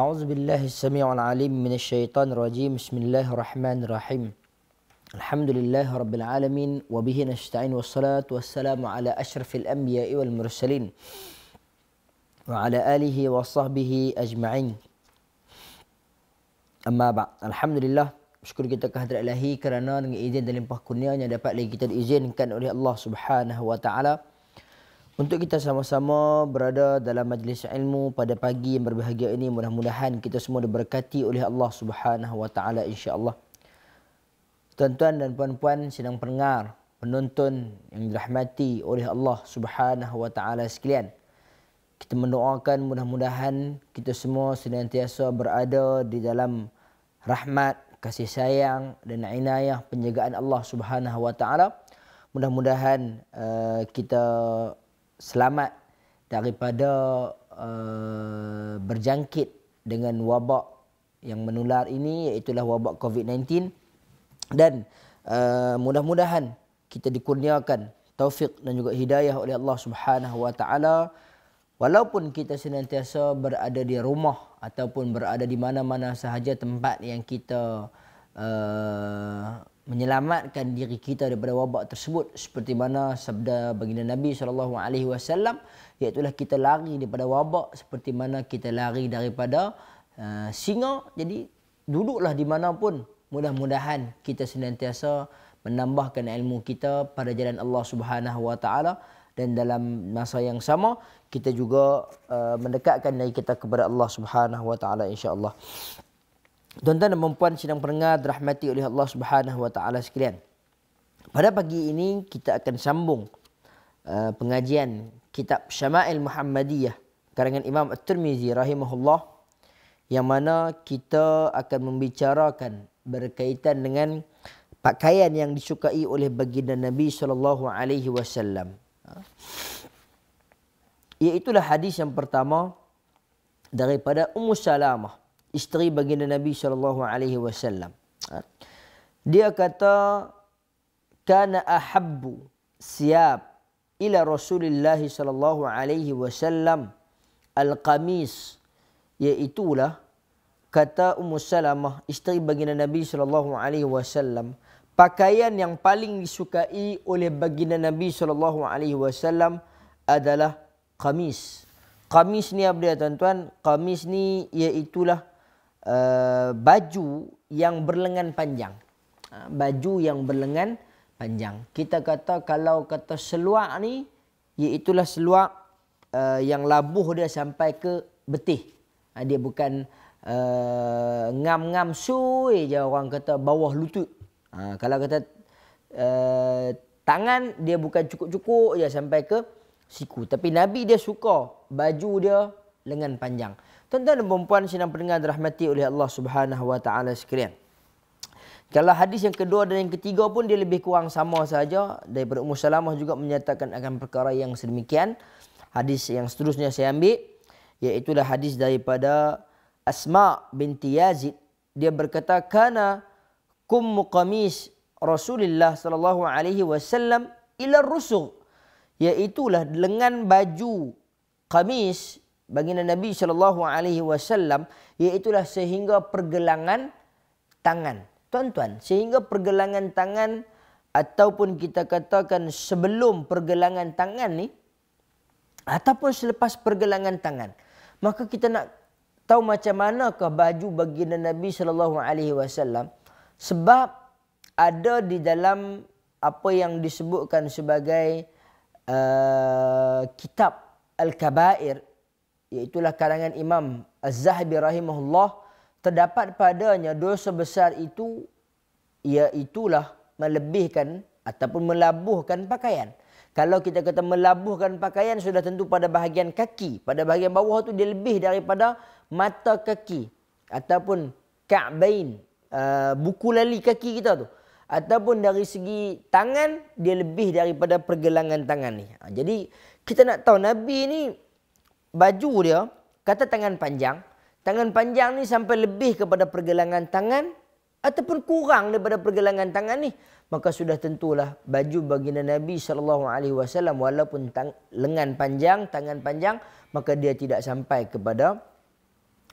أعوذ بالله السميع العليم من الشيطان الرجيم بسم الله الرحمن الرحيم الحمد لله رب العالمين وبه نستعين والصلاة والسلام على أشرف الأنبياء والمرسلين وعلى آله وصحبه أجمعين أما بعد الحمد لله Syukur kita kehadir Allahi kerana dengan izin dan limpah kurnianya dapat lagi kita diizinkan oleh Allah Subhanahu Wa Taala untuk kita sama-sama berada dalam majlis ilmu pada pagi yang berbahagia ini mudah-mudahan kita semua diberkati oleh Allah Subhanahu wa taala insya-Allah. Tuan-tuan dan puan-puan sedang pendengar, penonton yang dirahmati oleh Allah Subhanahu wa taala sekalian. Kita mendoakan mudah-mudahan kita semua senantiasa berada di dalam rahmat, kasih sayang dan inayah penjagaan Allah Subhanahu wa taala. Mudah-mudahan uh, kita selamat daripada uh, berjangkit dengan wabak yang menular ini iaitulah wabak COVID-19 dan uh, mudah-mudahan kita dikurniakan taufik dan juga hidayah oleh Allah Subhanahu wa taala walaupun kita senantiasa berada di rumah ataupun berada di mana-mana sahaja tempat yang kita uh, menyelamatkan diri kita daripada wabak tersebut seperti mana sabda baginda Nabi sallallahu alaihi wasallam iaitu kita lari daripada wabak seperti mana kita lari daripada uh, singa jadi duduklah di mana pun mudah-mudahan kita senantiasa menambahkan ilmu kita pada jalan Allah Subhanahu wa taala dan dalam masa yang sama kita juga uh, mendekatkan diri kita kepada Allah Subhanahu wa taala insyaallah. Tuan-tuan dan puan-puan sedang mendengar dirahmati oleh Allah Subhanahu Wa Taala sekalian. Pada pagi ini kita akan sambung uh, pengajian kitab Syama'il Muhammadiyah karangan Imam At-Tirmizi rahimahullah yang mana kita akan membicarakan berkaitan dengan pakaian yang disukai oleh baginda Nabi sallallahu alaihi wasallam. itulah hadis yang pertama daripada Ummu Salamah isteri baginda Nabi sallallahu alaihi wasallam. Ha? Dia kata kana ahabbu siyab ila Rasulillah sallallahu alaihi wasallam al-qamis iaitu lah kata Ummu Salamah isteri baginda Nabi sallallahu alaihi wasallam pakaian yang paling disukai oleh baginda Nabi sallallahu alaihi wasallam adalah qamis. Qamis ni apa dia tuan-tuan? Qamis ni iaitu lah Eh, baju yang berlengan panjang. Ha, baju yang berlengan panjang. Kita kata kalau kata seluar ni iaitulah seluar uh, eh, yang labuh dia sampai ke betih. Ha, dia bukan uh, ngam-ngam sui je orang kata bawah lutut. Ha, kalau kata uh, tangan dia bukan cukup-cukup je sampai ke siku. Tapi Nabi dia suka baju dia lengan panjang. Tuan-tuan dan perempuan sedang pendengar dirahmati oleh Allah Subhanahu Wa Taala sekalian. Kalau hadis yang kedua dan yang ketiga pun dia lebih kurang sama saja daripada Ummu Salamah juga menyatakan akan perkara yang sedemikian. Hadis yang seterusnya saya ambil iaitu hadis daripada Asma binti Yazid. Dia berkata kana kum muqamis Rasulullah sallallahu alaihi wasallam ila rusul iaitu lah lengan baju kamis baginda Nabi sallallahu alaihi wasallam iaitulah sehingga pergelangan tangan. Tuan-tuan, sehingga pergelangan tangan ataupun kita katakan sebelum pergelangan tangan ni ataupun selepas pergelangan tangan. Maka kita nak tahu macam manakah baju baginda Nabi sallallahu alaihi wasallam sebab ada di dalam apa yang disebutkan sebagai uh, kitab al-kabair iaitulah karangan Imam Az-Zahbi rahimahullah terdapat padanya dosa besar itu iaitulah melebihkan ataupun melabuhkan pakaian. Kalau kita kata melabuhkan pakaian sudah tentu pada bahagian kaki, pada bahagian bawah tu dia lebih daripada mata kaki ataupun ka'bain uh, buku lali kaki kita tu ataupun dari segi tangan dia lebih daripada pergelangan tangan ni. Ha, jadi kita nak tahu Nabi ni baju dia kata tangan panjang. Tangan panjang ni sampai lebih kepada pergelangan tangan ataupun kurang daripada pergelangan tangan ni. Maka sudah tentulah baju baginda Nabi sallallahu alaihi wasallam walaupun tang- lengan panjang, tangan panjang, maka dia tidak sampai kepada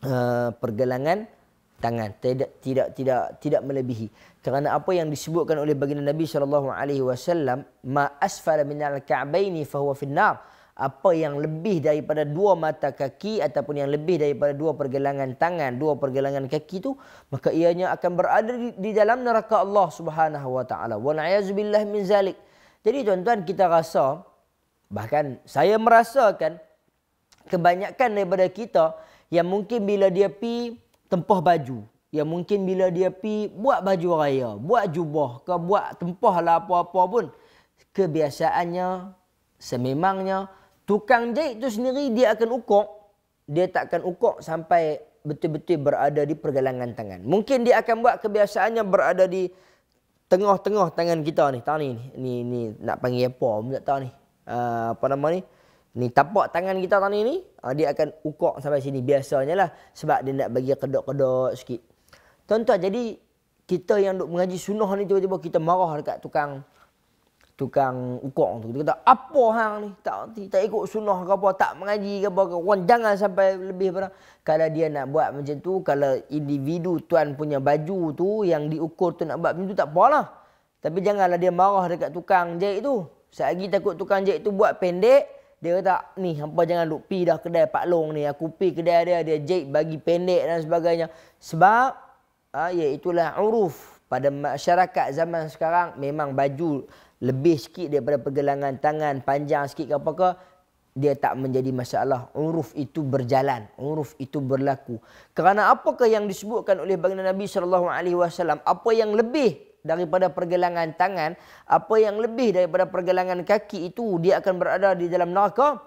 uh, pergelangan tangan tidak tidak tidak tidak melebihi kerana apa yang disebutkan oleh baginda Nabi sallallahu alaihi wasallam ma asfala minal ka'baini fa huwa finnar apa yang lebih daripada dua mata kaki ataupun yang lebih daripada dua pergelangan tangan, dua pergelangan kaki itu, maka ianya akan berada di, di dalam neraka Allah Subhanahu wa taala. Wa na'yazubillah min zalik. Jadi tuan-tuan kita rasa bahkan saya merasakan kebanyakan daripada kita yang mungkin bila dia pi tempah baju yang mungkin bila dia pi buat baju raya, buat jubah ke buat tempahlah apa-apa pun kebiasaannya sememangnya Tukang jahit tu sendiri dia akan ukur. Dia tak akan ukur sampai betul-betul berada di pergelangan tangan. Mungkin dia akan buat kebiasaannya berada di tengah-tengah tangan kita ni. Tahu ni, ni, ni, nak panggil apa pun tak tahu ni. Uh, apa nama ni? Ni tapak tangan kita tahun ni, uh, dia akan ukur sampai sini. Biasanya lah sebab dia nak bagi kedok-kedok sikit. Tuan-tuan, jadi kita yang duk mengaji sunnah ni tiba-tiba kita marah dekat tukang tukang ukur tu dia kata apa hang ni tak tak ikut sunnah ke apa tak mengaji ke apa orang jangan sampai lebih pada kalau dia nak buat macam tu kalau individu tuan punya baju tu yang diukur tu nak buat macam tu tak apalah tapi janganlah dia marah dekat tukang jahit tu Selagi takut tukang jahit tu buat pendek dia kata ni hangpa jangan duk pi dah kedai Pak Long ni aku pi kedai dia dia jahit bagi pendek dan sebagainya sebab ah ha, iaitu uruf pada masyarakat zaman sekarang memang baju lebih sikit daripada pergelangan tangan panjang sikit ke apa ke dia tak menjadi masalah uruf itu berjalan uruf itu berlaku kerana apakah yang disebutkan oleh baginda Nabi sallallahu alaihi wasallam apa yang lebih daripada pergelangan tangan apa yang lebih daripada pergelangan kaki itu dia akan berada di dalam neraka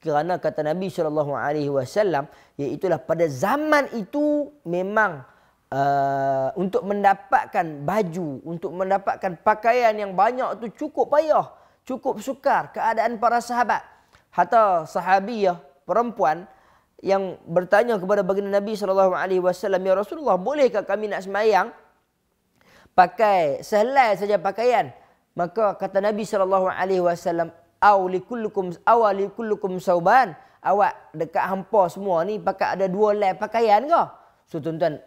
kerana kata Nabi sallallahu alaihi wasallam iaitu pada zaman itu memang Uh, untuk mendapatkan baju, untuk mendapatkan pakaian yang banyak tu cukup payah, cukup sukar keadaan para sahabat. Hatta sahabiyah perempuan yang bertanya kepada baginda Nabi sallallahu alaihi wasallam, "Ya Rasulullah, bolehkah kami nak semayang pakai sehelai saja pakaian?" Maka kata Nabi sallallahu alaihi wasallam, "Aw likullukum aw likullukum sauban?" Awak dekat hampa semua ni pakai ada dua lai pakaian ke? So tuan-tuan,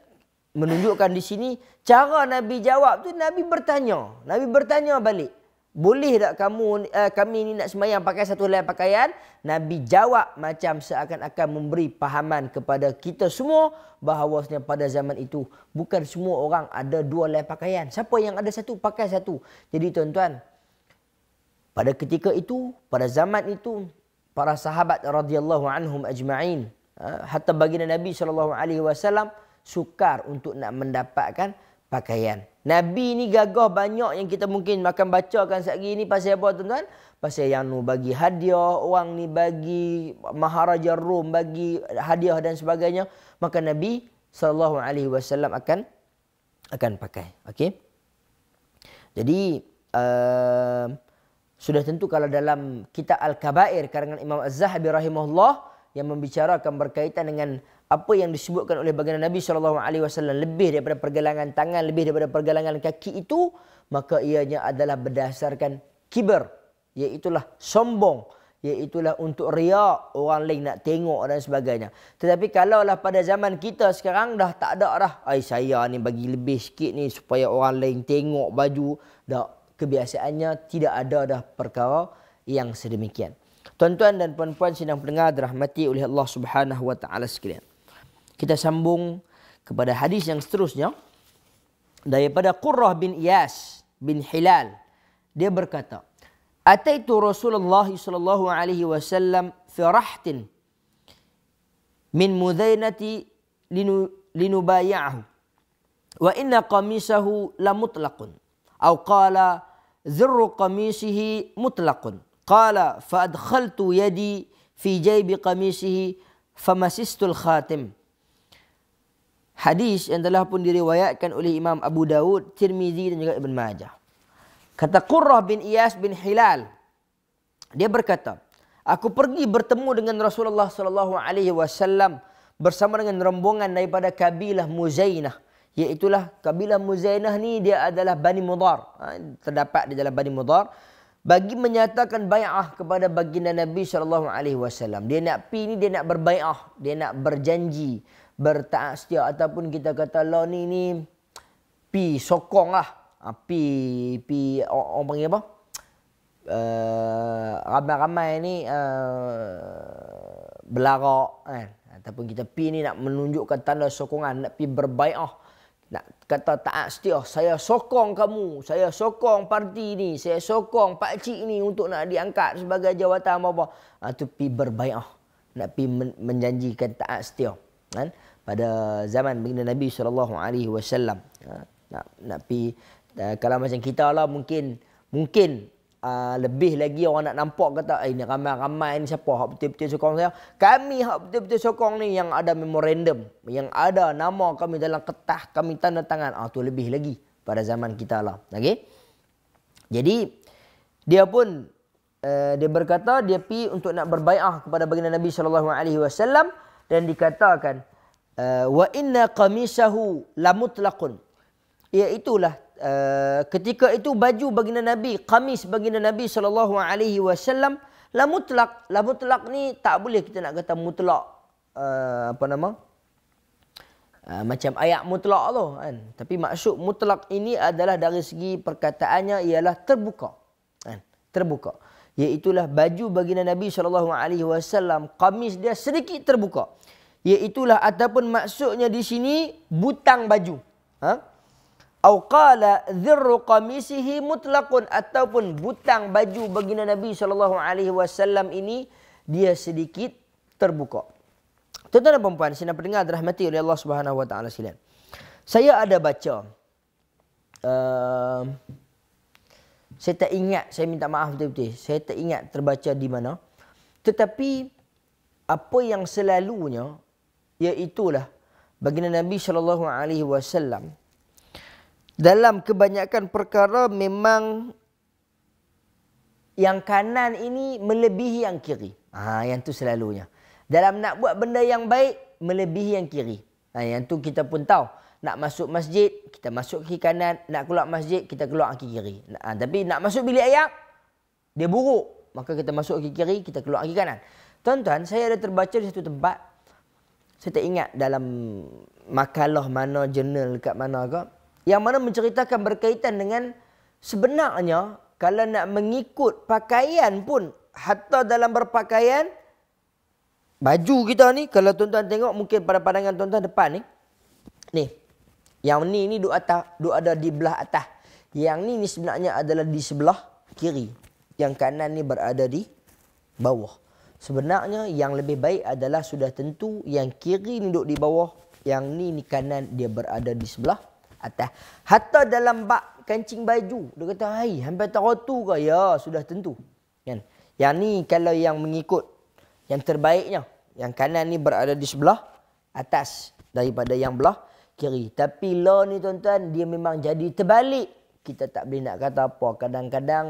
menunjukkan di sini cara Nabi jawab tu Nabi bertanya. Nabi bertanya balik. Boleh tak kamu uh, kami ni nak sembahyang pakai satu helai pakaian? Nabi jawab macam seakan-akan memberi pahaman kepada kita semua bahawasanya pada zaman itu bukan semua orang ada dua helai pakaian. Siapa yang ada satu pakai satu. Jadi tuan-tuan, pada ketika itu, pada zaman itu para sahabat radhiyallahu anhum ajma'in, eh, hatta baginda Nabi sallallahu alaihi wasallam sukar untuk nak mendapatkan pakaian. Nabi ni gagah banyak yang kita mungkin akan bacakan sehari ini pasal apa tuan-tuan? Pasal yang nu bagi hadiah, orang ni bagi maharaja Rom bagi hadiah dan sebagainya, maka Nabi sallallahu alaihi wasallam akan akan pakai. Okey. Jadi uh, sudah tentu kalau dalam kitab Al-Kabair karangan Imam Az-Zahabi rahimahullah yang membicarakan berkaitan dengan apa yang disebutkan oleh baginda Nabi sallallahu alaihi wasallam lebih daripada pergelangan tangan lebih daripada pergelangan kaki itu maka ianya adalah berdasarkan kibar iaitu lah sombong iaitu lah untuk riak orang lain nak tengok dan sebagainya tetapi kalaulah pada zaman kita sekarang dah tak ada dah ai saya ni bagi lebih sikit ni supaya orang lain tengok baju dah kebiasaannya tidak ada dah perkara yang sedemikian Tuan-tuan dan puan-puan sidang pendengar dirahmati oleh Allah Subhanahu wa taala sekalian kita sambung kepada hadis yang seterusnya daripada Qurrah bin Yas bin Hilal dia berkata ataitu Rasulullah sallallahu alaihi wasallam fi rahtin min mudhainati linu, linubayahu wa inna qamisahu la mutlaqun aw qala zirru qamisihi mutlaqun qala fa adkhaltu yadi fi jaybi qamisihi famasistu khatim hadis yang telah pun diriwayatkan oleh Imam Abu Dawud, Tirmizi dan juga Ibn Majah. Kata Qurrah bin Iyas bin Hilal. Dia berkata, Aku pergi bertemu dengan Rasulullah sallallahu alaihi wasallam bersama dengan rombongan daripada kabilah Muzainah. Iaitulah kabilah Muzainah ni dia adalah Bani Mudar. Ha, terdapat di dalam Bani Mudar. Bagi menyatakan bay'ah kepada baginda Nabi sallallahu alaihi wasallam. Dia nak pi ni dia nak berbay'ah, dia nak berjanji bertaat ataupun kita kata law ni ni pi sokong lah. Ha, pi, pi orang, panggil apa? Uh, ramai-ramai ni uh, eh, belarak kan. Ataupun kita pi ni nak menunjukkan tanda sokongan, nak pi berbaik berbaikah. Nak kata taat setia, saya sokong kamu, saya sokong parti ni, saya sokong Pak pakcik ni untuk nak diangkat sebagai jawatan apa-apa. Itu ah, ha, pi berbaikah. Nak pi menjanjikan taat setia kan pada zaman baginda Nabi sallallahu alaihi wasallam ha, nak nak pi kalau macam kita lah mungkin mungkin uh, lebih lagi orang nak nampak kata eh, ini ramai-ramai ni siapa hak betul-betul sokong saya kami hak betul-betul sokong ni yang ada memorandum yang ada nama kami dalam kertas kami tanda tangan ah tu lebih lagi pada zaman kita lah okey jadi dia pun uh, dia berkata dia pi untuk nak berbaiah kepada baginda Nabi sallallahu alaihi wasallam dan dikatakan eh, wa inna qamisahu lamutlaqun iaitulah uh, ketika itu baju baginda nabi kamis baginda nabi sallallahu alaihi wasallam lamutlaq lamutlaq ni tak boleh kita nak kata mutlak uh, apa nama Uh, macam ayat mutlak tu kan tapi maksud mutlak ini adalah dari segi perkataannya ialah terbuka kan terbuka uh, Iaitulah baju baginda Nabi Alaihi Wasallam kamis dia sedikit terbuka. Iaitulah ataupun maksudnya di sini, butang baju. Ha? Au qala dhirru qamisihi mutlaqun ataupun butang baju baginda Nabi sallallahu alaihi wasallam ini dia sedikit terbuka. Tuan-tuan dan puan-puan, sinar pendengar dirahmati oleh Allah Subhanahu wa taala sekalian. Saya ada baca uh, saya tak ingat, saya minta maaf betul-betul. Saya tak ingat terbaca di mana. Tetapi apa yang selalunya iaitulah baginda Nabi sallallahu alaihi wasallam dalam kebanyakan perkara memang yang kanan ini melebihi yang kiri. Ah ha, yang tu selalunya. Dalam nak buat benda yang baik melebihi yang kiri. Ha, yang tu kita pun tahu nak masuk masjid, kita masuk kaki kanan. Nak keluar masjid, kita keluar kaki kiri. Ha, tapi nak masuk bilik ayam, dia buruk. Maka kita masuk kaki kiri, kita keluar kaki kanan. Tuan-tuan, saya ada terbaca di satu tempat. Saya tak ingat dalam makalah mana, jurnal dekat mana ke. Yang mana menceritakan berkaitan dengan sebenarnya kalau nak mengikut pakaian pun hatta dalam berpakaian baju kita ni kalau tuan-tuan tengok mungkin pada pandangan tuan-tuan depan ni ni yang ni ni duk atas, duk ada di belah atas. Yang ni ni sebenarnya adalah di sebelah kiri. Yang kanan ni berada di bawah. Sebenarnya yang lebih baik adalah sudah tentu yang kiri ni duduk di bawah. Yang ni ni kanan dia berada di sebelah atas. Hatta dalam bak kancing baju. Dia kata, hai hampir terotu ke? Ya, sudah tentu. Kan? Yang ni kalau yang mengikut yang terbaiknya. Yang kanan ni berada di sebelah atas daripada yang belah kiri. Tapi law ni tuan-tuan, dia memang jadi terbalik. Kita tak boleh nak kata apa. Kadang-kadang,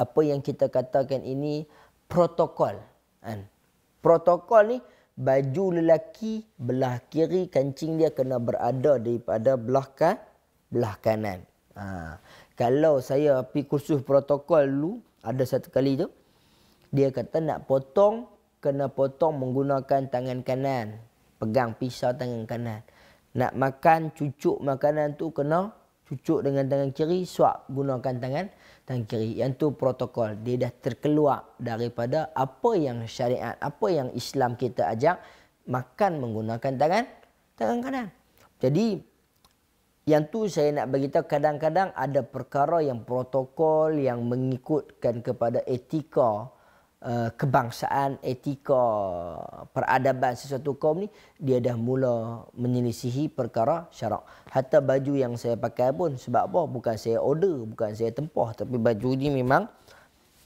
apa yang kita katakan ini, protokol. Kan? Protokol ni, baju lelaki belah kiri, kancing dia kena berada daripada belah, kan, belah kanan. Ha. Kalau saya pergi kursus protokol dulu, ada satu kali tu, dia kata nak potong, kena potong menggunakan tangan kanan. Pegang pisau tangan kanan. Nak makan cucuk makanan tu kena cucuk dengan tangan kiri, suap gunakan tangan tangan kiri. Yang tu protokol. Dia dah terkeluar daripada apa yang syariat, apa yang Islam kita ajak makan menggunakan tangan tangan kanan. Jadi yang tu saya nak bagi kadang-kadang ada perkara yang protokol yang mengikutkan kepada etika Eh, kebangsaan, etika, peradaban sesuatu kaum ni dia dah mula menyelisihi perkara syarak. Hatta baju yang saya pakai pun sebab apa? Bukan saya order, bukan saya tempah tapi baju ni memang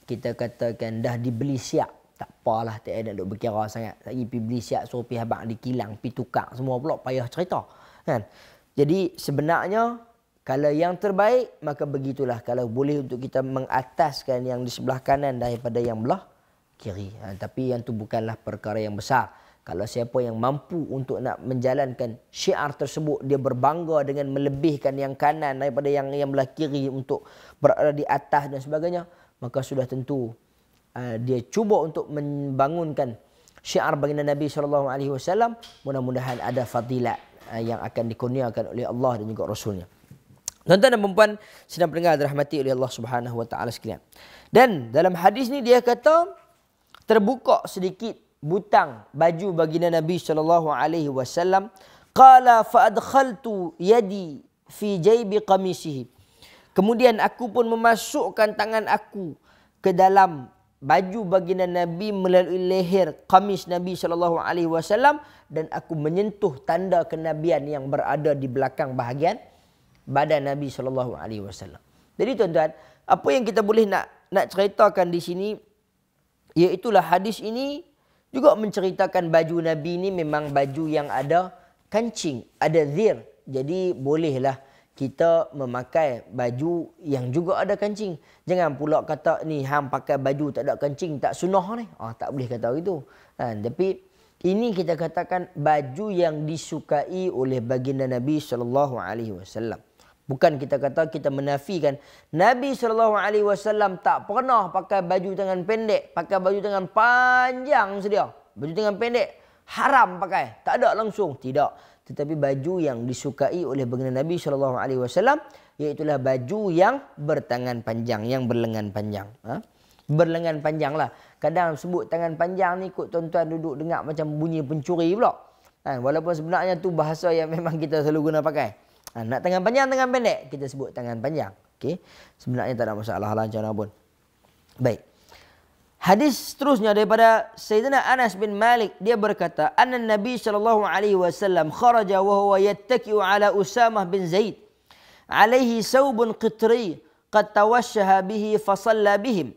kita katakan dah dibeli siap. Tak apalah, tak ada duk berkira sangat. Lagi pergi beli siap, suruh pergi habang di kilang, pergi tukar. Semua pula payah cerita. Kan? Jadi sebenarnya kalau yang terbaik, maka begitulah. Kalau boleh untuk kita mengataskan yang di sebelah kanan daripada yang belah kiri. Ha, tapi yang tu bukanlah perkara yang besar. Kalau siapa yang mampu untuk nak menjalankan syiar tersebut, dia berbangga dengan melebihkan yang kanan daripada yang yang belah kiri untuk berada di atas dan sebagainya, maka sudah tentu uh, dia cuba untuk membangunkan syiar baginda Nabi saw. Mudah-mudahan ada fadilat uh, yang akan dikurniakan oleh Allah dan juga Rasulnya. Tuan-tuan dan puan sedang mendengar dirahmati oleh Allah Subhanahu wa taala sekalian. Dan dalam hadis ini dia kata terbuka sedikit butang baju baginda Nabi sallallahu alaihi wasallam qala fa adkhaltu yadi fi jaybi qamisihi kemudian aku pun memasukkan tangan aku ke dalam baju baginda Nabi melalui leher kamis Nabi sallallahu alaihi wasallam dan aku menyentuh tanda kenabian yang berada di belakang bahagian badan Nabi sallallahu alaihi wasallam. Jadi tuan-tuan, apa yang kita boleh nak nak ceritakan di sini Iaitulah hadis ini juga menceritakan baju Nabi ini memang baju yang ada kancing, ada zir. Jadi bolehlah kita memakai baju yang juga ada kancing. Jangan pula kata ni ham pakai baju tak ada kancing, tak sunnah ni. Ah tak boleh kata begitu. Ha, tapi ini kita katakan baju yang disukai oleh baginda Nabi sallallahu alaihi wasallam. Bukan kita kata kita menafikan Nabi sallallahu alaihi wasallam tak pernah pakai baju tangan pendek, pakai baju tangan panjang sedia. Baju tangan pendek haram pakai. Tak ada langsung, tidak. Tetapi baju yang disukai oleh baginda Nabi sallallahu alaihi wasallam iaitulah baju yang bertangan panjang, yang berlengan panjang. Ha? Berlengan panjang lah. Kadang sebut tangan panjang ni ikut tuan-tuan duduk dengar macam bunyi pencuri pula. Ha? Walaupun sebenarnya tu bahasa yang memang kita selalu guna pakai. Ha, nak tangan panjang, tangan pendek, kita sebut tangan panjang. Okey. Sebenarnya tak ada masalah lah macam mana pun. Baik. Hadis seterusnya daripada Sayyidina Anas bin Malik dia berkata anna Nabi sallallahu alaihi wasallam kharaja wa huwa yattaki'u ala Usamah bin Zaid alaihi saubun qitri qad tawashsha bihi fa salla bihim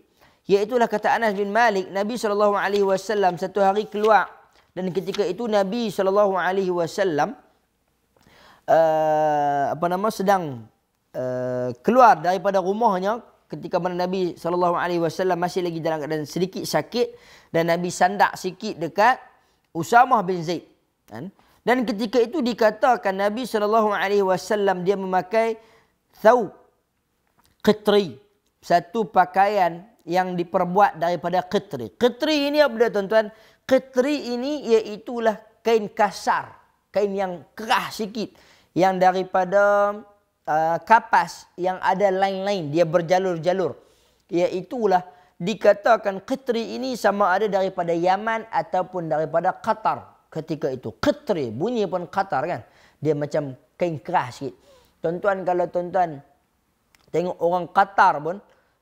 iaitulah kata Anas bin Malik Nabi sallallahu alaihi wasallam satu hari keluar dan ketika itu Nabi sallallahu Eh, apa nama sedang uh, keluar daripada rumahnya ketika mana Nabi sallallahu alaihi wasallam masih lagi dalam keadaan sedikit sakit dan Nabi sandak sikit dekat Usamah bin Zaid kan dan ketika itu dikatakan Nabi sallallahu alaihi wasallam dia memakai thawb qitri satu pakaian yang diperbuat daripada qitri qitri ini apa dia tuan-tuan qitri ini iaitu lah kain kasar kain yang keras sikit yang daripada uh, kapas yang ada lain-lain dia berjalur-jalur iaitu lah dikatakan qitri ini sama ada daripada Yaman ataupun daripada Qatar ketika itu qitri bunyi pun Qatar kan dia macam kain keras sikit tuan-tuan kalau tuan-tuan tengok orang Qatar pun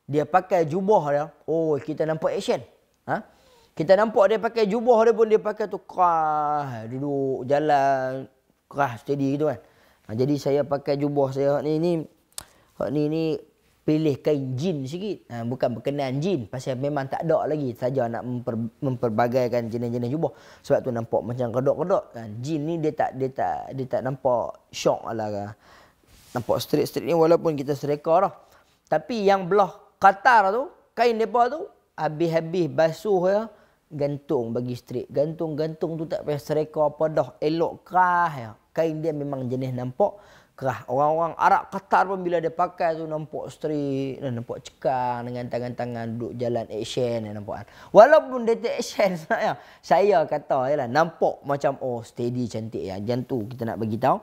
dia pakai jubah dia oh kita nampak action ha kita nampak dia pakai jubah dia pun dia pakai tu krah duduk jalan krah steady gitu kan Ha, jadi saya pakai jubah saya hak ni ni hak ni ni pilih kain jin sikit. Ha, bukan berkenaan jin pasal memang tak ada lagi saja nak memper, memperbagaikan jenis-jenis jubah. Sebab tu nampak macam kedok kedok kan. Jin ni dia tak dia tak dia tak nampak syok lah. Kan. Nampak straight-straight ni walaupun kita sereka lah. Tapi yang belah Qatar tu, kain depa tu habis-habis basuh ya gantung bagi straight. Gantung-gantung tu tak payah sereka apa dah. Elok kerah ya kain dia memang jenis nampak kerah. Orang-orang Arab Qatar pun bila dia pakai tu nampak street, nampak cekang dengan tangan-tangan duduk jalan action dan nampak. Walaupun dia tak action sebenarnya. Saya kata ialah nampak macam oh steady cantik ya. Yang tu kita nak bagi tahu.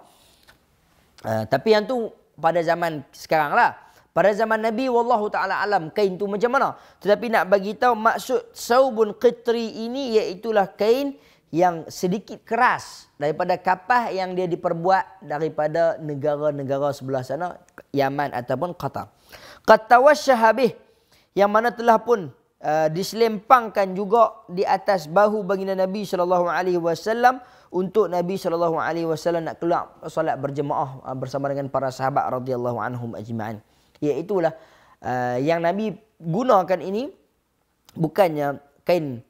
Uh, ah, tapi yang tu pada zaman sekarang lah. Pada zaman Nabi wallahu taala alam kain tu macam mana? Tetapi nak bagi tahu maksud saubun qitri ini iaitu kain yang sedikit keras daripada kapah yang dia diperbuat daripada negara-negara sebelah sana Yaman ataupun Qatar. Qatawashahabih yang mana telah pun uh, diselempangkan juga di atas bahu baginda Nabi sallallahu alaihi wasallam untuk Nabi sallallahu alaihi wasallam nak keluar solat berjemaah uh, bersama dengan para sahabat radhiyallahu anhum ajma'an. Iaitulah uh, yang Nabi gunakan ini bukannya kain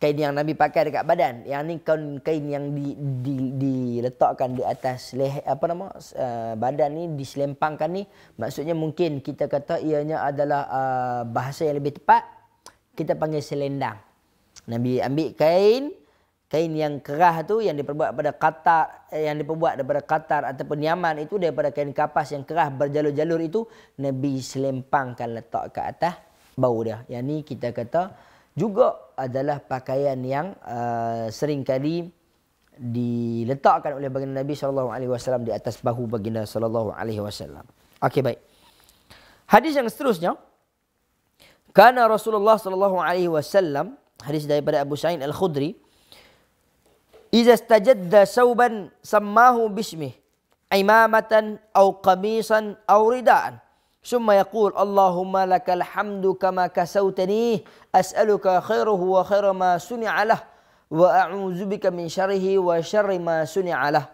kain yang Nabi pakai dekat badan. Yang ni kain kain yang di, di, diletakkan di atas leher apa nama uh, badan ni diselempangkan ni maksudnya mungkin kita kata ianya adalah uh, bahasa yang lebih tepat kita panggil selendang. Nabi ambil kain kain yang kerah tu yang diperbuat pada Qatar eh, yang diperbuat daripada Qatar ataupun Yaman itu daripada kain kapas yang kerah berjalur-jalur itu Nabi selempangkan letak ke atas bau dia. Yang ni kita kata juga adalah pakaian yang uh, kali diletakkan oleh baginda Nabi sallallahu alaihi wasallam di atas bahu baginda sallallahu alaihi wasallam. Okey baik. Hadis yang seterusnya kana Rasulullah sallallahu alaihi wasallam hadis daripada Abu Sa'id Al-Khudri Iza stajadda sauban sammahu bismih imamatan au qamisan au rida'an ثم يقول اللهم لك الحمد كما كسوتني أسألك خيره وخير ما سنع له وأعوذ بك من شره وشر ما سنع له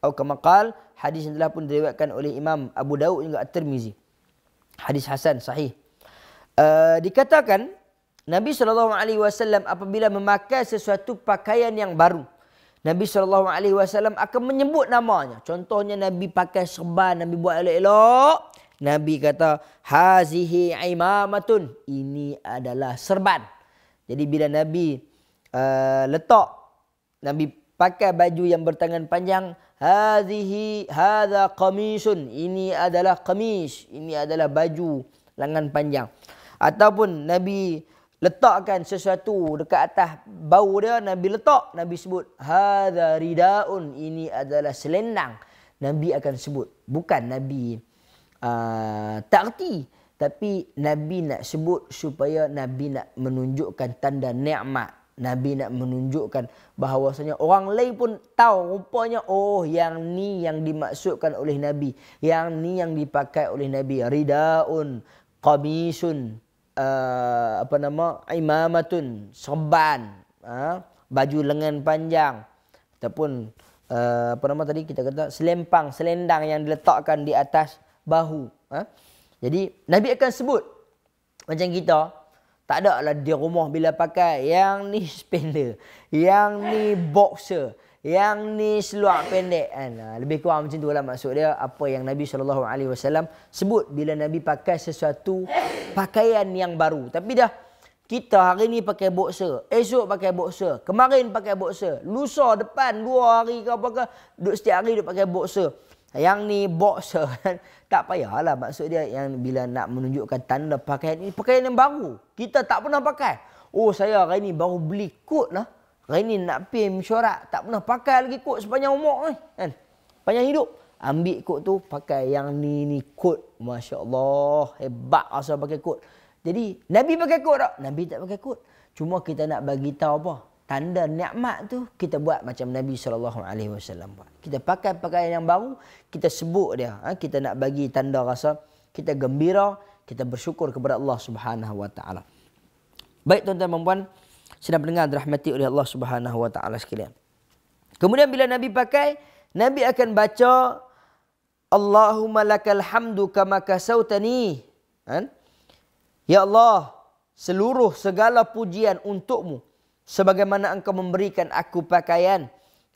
أو كما قال حديث telah pun diriwayatkan oleh Imam Abu Dawud juga At-Tirmizi. Hadis Hasan sahih. Eh, dikatakan Nabi saw wasallam apabila memakai sesuatu pakaian yang baru Nabi saw akan menyebut namanya. Contohnya Nabi pakai serban, Nabi buat elok-elok, Nabi kata hazihi imamatun ini adalah serban. Jadi bila Nabi uh, letak Nabi pakai baju yang bertangan panjang hazihi hadza qamisun ini adalah qamis ini adalah baju lengan panjang ataupun Nabi letakkan sesuatu dekat atas bau dia Nabi letak Nabi sebut hadza ridaun ini adalah selendang Nabi akan sebut bukan Nabi Ah, tak erti tapi nabi nak sebut supaya nabi nak menunjukkan tanda nikmat nabi nak menunjukkan bahawasanya orang lain pun tahu rupanya oh yang ni yang dimaksudkan oleh nabi yang ni yang dipakai oleh nabi ridaun qamisun uh, ah, apa nama imamatun serban uh, ah, baju lengan panjang ataupun uh, apa nama tadi kita kata selempang selendang yang diletakkan di atas bahu. Ha? Jadi Nabi akan sebut macam kita tak ada lah di rumah bila pakai yang ni spender, yang ni boxer, yang ni seluar pendek. Kan? Ha, lebih kurang macam tu lah maksud dia apa yang Nabi SAW sebut bila Nabi pakai sesuatu pakaian yang baru. Tapi dah kita hari ni pakai boxer, esok pakai boxer, kemarin pakai boxer, lusa depan dua hari ke apa ke, duduk setiap hari duduk pakai boxer. Yang ni boxer kan. Tak payahlah maksud dia yang bila nak menunjukkan tanda pakaian ini. Pakaian yang baru. Kita tak pernah pakai. Oh saya hari ni baru beli kot lah. Hari ni nak pergi mesyuarat. Tak pernah pakai lagi kot sepanjang umur ni. Kan? Sepanjang hidup. Ambil kot tu pakai yang ni ni kot. Masya Allah. Hebat asal pakai kot. Jadi Nabi pakai kot tak? Nabi tak pakai kot. Cuma kita nak bagi tahu apa? tanda nikmat tu kita buat macam Nabi sallallahu alaihi wasallam buat. Kita pakai pakaian yang baru, kita sebut dia, ha? kita nak bagi tanda rasa kita gembira, kita bersyukur kepada Allah Subhanahu wa taala. Baik tuan-tuan dan puan, sedang mendengar dirahmati oleh Allah Subhanahu wa taala sekalian. Kemudian bila Nabi pakai, Nabi akan baca Allahumma lakal hamdu kama kasautani. Ha? Ya Allah, seluruh segala pujian untukmu sebagaimana engkau memberikan aku pakaian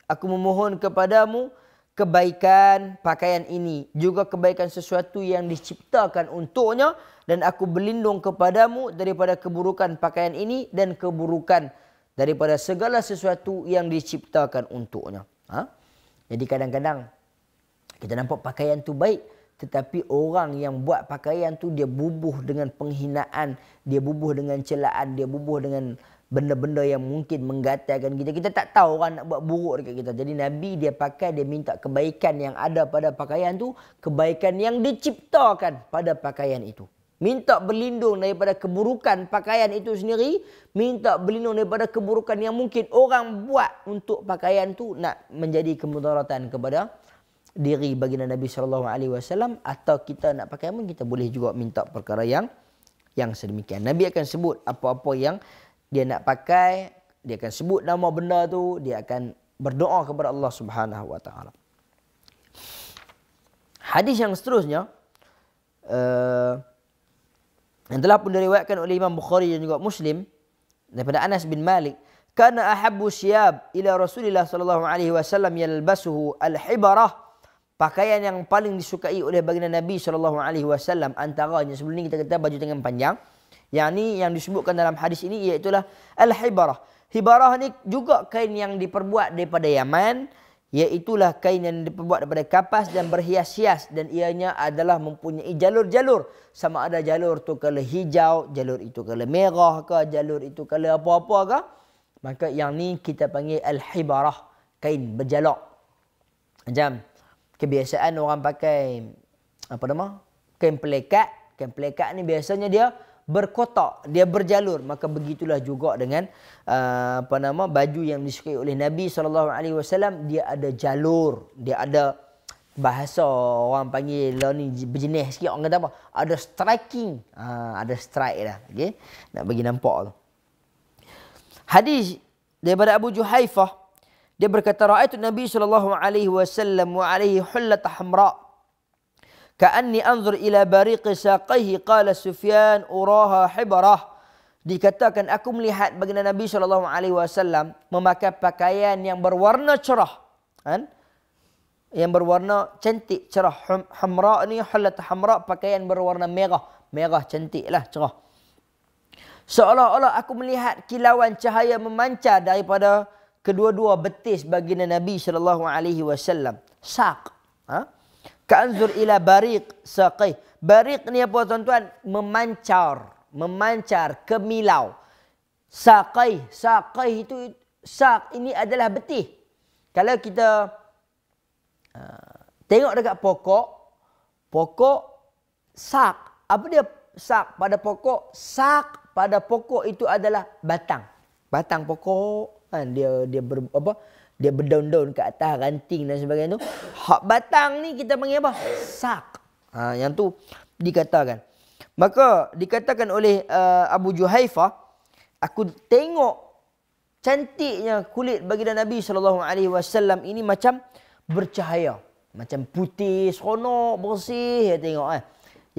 aku memohon kepadamu kebaikan pakaian ini juga kebaikan sesuatu yang diciptakan untuknya dan aku berlindung kepadamu daripada keburukan pakaian ini dan keburukan daripada segala sesuatu yang diciptakan untuknya ha jadi kadang-kadang kita nampak pakaian tu baik tetapi orang yang buat pakaian tu dia bubuh dengan penghinaan dia bubuh dengan celaan dia bubuh dengan benda-benda yang mungkin menggatalkan kita. Kita tak tahu orang nak buat buruk dekat kita. Jadi Nabi dia pakai, dia minta kebaikan yang ada pada pakaian tu, kebaikan yang diciptakan pada pakaian itu. Minta berlindung daripada keburukan pakaian itu sendiri. Minta berlindung daripada keburukan yang mungkin orang buat untuk pakaian tu nak menjadi kemudaratan kepada diri baginda Nabi sallallahu alaihi wasallam atau kita nak pakai pun kita boleh juga minta perkara yang yang sedemikian. Nabi akan sebut apa-apa yang dia nak pakai dia akan sebut nama benda tu dia akan berdoa kepada Allah Subhanahu wa taala hadis yang seterusnya uh, yang telah pun diriwayatkan oleh Imam Bukhari dan juga Muslim daripada Anas bin Malik kana ahabbu siyab ila Rasulillah sallallahu alaihi wasallam yalbasuhu al-hibarah pakaian yang paling disukai oleh baginda Nabi sallallahu alaihi wasallam antaranya sebelum ini kita kata baju tangan panjang yang ni yang disebutkan dalam hadis ini iaitu al-hibarah. Hibarah ni juga kain yang diperbuat daripada Yaman Iaitulah kain yang diperbuat daripada kapas dan berhias-hias dan ianya adalah mempunyai jalur-jalur. Sama ada jalur tu kala hijau, jalur itu kala merah ke, jalur itu kala apa-apa ke. Maka yang ni kita panggil al-hibarah, kain berjalur. Macam kebiasaan orang pakai apa nama? Kain pelekat. Kain pelekat ni biasanya dia berkotak, dia berjalur, maka begitulah juga dengan uh, apa nama baju yang disukai oleh Nabi saw dia ada jalur, dia ada bahasa orang panggil lah ni berjenis sikit orang kata apa? Ada striking, uh, ada strike lah, okey. Nak bagi nampak tu. Hadis daripada Abu Juhaifah dia berkata raaitu Nabi saw alaihi wasallam wa hamra' Ka'anni anzur ila bariqi saqaihi qala Sufyan uraha hibarah. Dikatakan aku melihat baginda Nabi sallallahu alaihi wasallam memakai pakaian yang berwarna cerah. Kan? Yang berwarna cantik cerah. Hamra ni halat hamra pakaian berwarna merah. Merah cantiklah cerah. Seolah-olah aku melihat kilauan cahaya memancar daripada kedua-dua betis baginda Nabi sallallahu alaihi wasallam. Saq. Ha? Kanzur ila bariq saqih. Bariq ni apa tuan-tuan? Memancar. Memancar. Kemilau. Saqih. Saqih itu. Saq ini adalah betih. Kalau kita uh, tengok dekat pokok. Pokok. Saq. Apa dia saq pada pokok? Saq pada pokok itu adalah batang. Batang pokok. Kan? Dia dia ber, apa? dia berdaun-daun ke atas ranting dan sebagainya tu. Hak batang ni kita panggil apa? Sak. Ha, yang tu dikatakan. Maka dikatakan oleh uh, Abu Juhaifah, aku tengok cantiknya kulit baginda Nabi sallallahu alaihi wasallam ini macam bercahaya. Macam putih, seronok, bersih. Ya tengok eh,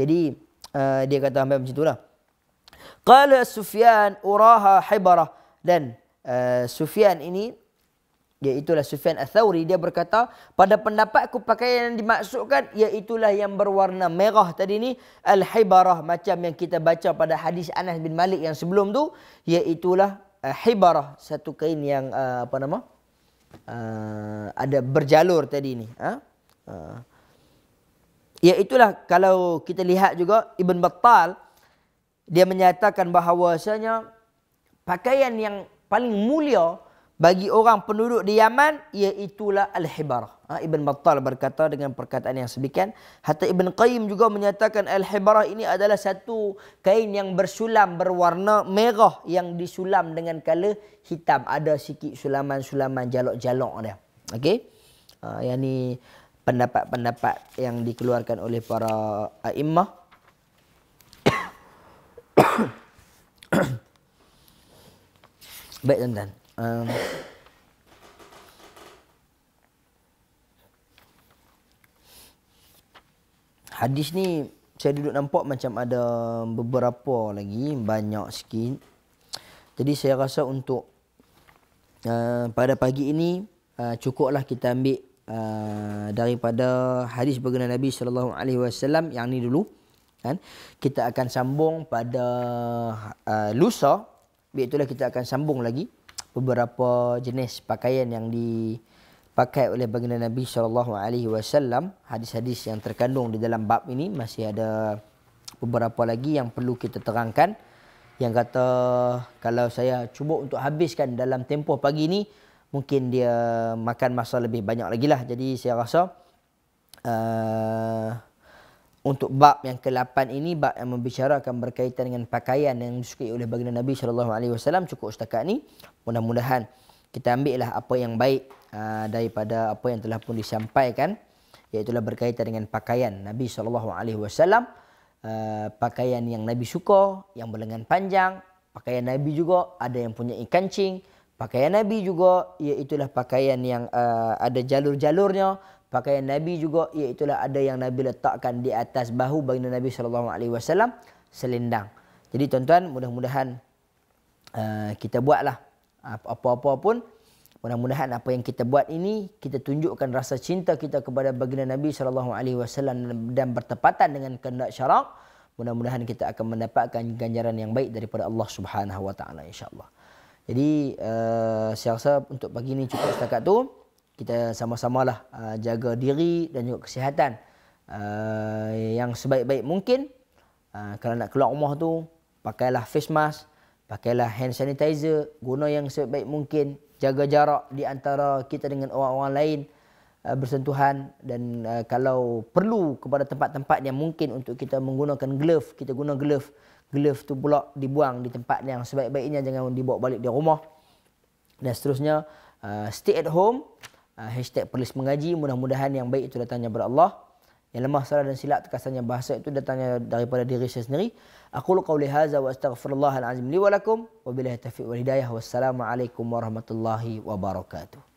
Jadi uh, dia kata sampai macam itulah. Qala Sufyan uraha hibarah. Dan uh, Sufyan ini Iaitulah Sufyan Al-Thawri. Dia berkata, pada pendapat aku pakaian yang dimaksudkan, iaitulah yang berwarna merah tadi ni. Al-Hibarah. Macam yang kita baca pada hadis Anas bin Malik yang sebelum tu. Iaitulah Al-Hibarah. Eh, satu kain yang, uh, apa nama? Uh, ada berjalur tadi ni. Ha? Uh. Iaitulah kalau kita lihat juga, Ibn Battal, dia menyatakan bahawasanya, pakaian yang paling mulia, bagi orang penduduk di Yaman iaitulah al-hibar. Ha, Ibn Battal berkata dengan perkataan yang sedemikian. Hatta Ibn Qayyim juga menyatakan al-hibar ini adalah satu kain yang bersulam berwarna merah yang disulam dengan kala hitam. Ada sikit sulaman-sulaman jalok-jalok dia. Okey. Ha, yang ni pendapat-pendapat yang dikeluarkan oleh para a'immah. Baik tuan-tuan. Um, hadis ni saya duduk nampak macam ada beberapa lagi banyak sikit. Jadi saya rasa untuk uh, pada pagi ini uh, cukuplah kita ambil uh, daripada hadis berkenaan Nabi sallallahu alaihi wasallam yang ni dulu kan. Kita akan sambung pada uh, lusa. Baik itulah kita akan sambung lagi beberapa jenis pakaian yang dipakai oleh baginda Nabi sallallahu alaihi wasallam. Hadis-hadis yang terkandung di dalam bab ini masih ada beberapa lagi yang perlu kita terangkan. Yang kata kalau saya cuba untuk habiskan dalam tempoh pagi ini mungkin dia makan masa lebih banyak lagi lah. Jadi saya rasa uh, untuk bab yang ke-8 ini bab yang membicarakan berkaitan dengan pakaian yang disukai oleh baginda Nabi sallallahu alaihi wasallam cukup setakat ni. Mudah-mudahan kita ambil lah apa yang baik aa, ah, daripada apa yang telah pun disampaikan iaitu berkaitan dengan pakaian Nabi sallallahu alaihi wasallam ah, pakaian yang Nabi suka yang berlengan panjang, pakaian Nabi juga ada yang punya kancing, pakaian Nabi juga iaitu pakaian yang aa, ah, ada jalur-jalurnya, pakaian Nabi juga iaitu ada yang Nabi letakkan di atas bahu baginda Nabi sallallahu alaihi wasallam selendang. Jadi tuan-tuan mudah-mudahan uh, kita buatlah apa-apa pun mudah-mudahan apa yang kita buat ini kita tunjukkan rasa cinta kita kepada baginda Nabi sallallahu alaihi wasallam dan bertepatan dengan kehendak syarak mudah-mudahan kita akan mendapatkan ganjaran yang baik daripada Allah Subhanahu wa taala insyaallah. Jadi uh, saya rasa untuk pagi ini cukup setakat tu kita sama-samalah uh, jaga diri dan juga kesihatan uh, yang sebaik-baik mungkin. Uh, kalau nak keluar rumah tu, pakailah face mask, pakailah hand sanitizer, guna yang sebaik-baik mungkin, jaga jarak di antara kita dengan orang-orang lain uh, bersentuhan dan uh, kalau perlu kepada tempat-tempat yang mungkin untuk kita menggunakan glove, kita guna glove. Glove tu pula dibuang di tempat yang sebaik-baiknya jangan dibawa balik di rumah. Dan seterusnya, uh, stay at home. Ah, hashtag perlis mengaji mudah-mudahan yang baik itu datangnya daripada Allah yang lemah salah dan silap terkasannya bahasa itu datangnya daripada diri saya sendiri aku qul hadza wa astaghfirullahal azim li wa lakum wabillahi taufiq wal hidayah wassalamu warahmatullahi wabarakatuh